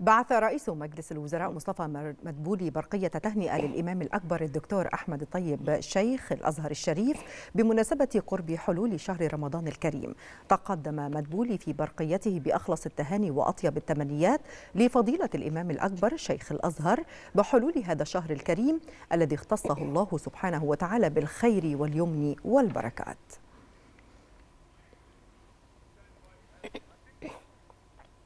بعث رئيس مجلس الوزراء مصطفى مدبولي برقية تهنئة للإمام الأكبر الدكتور أحمد الطيب شيخ الأزهر الشريف بمناسبة قرب حلول شهر رمضان الكريم تقدم مدبولي في برقيته بأخلص التهاني وأطيب التمنيات لفضيلة الإمام الأكبر شيخ الأزهر بحلول هذا الشهر الكريم الذي اختصه الله سبحانه وتعالى بالخير واليمن والبركات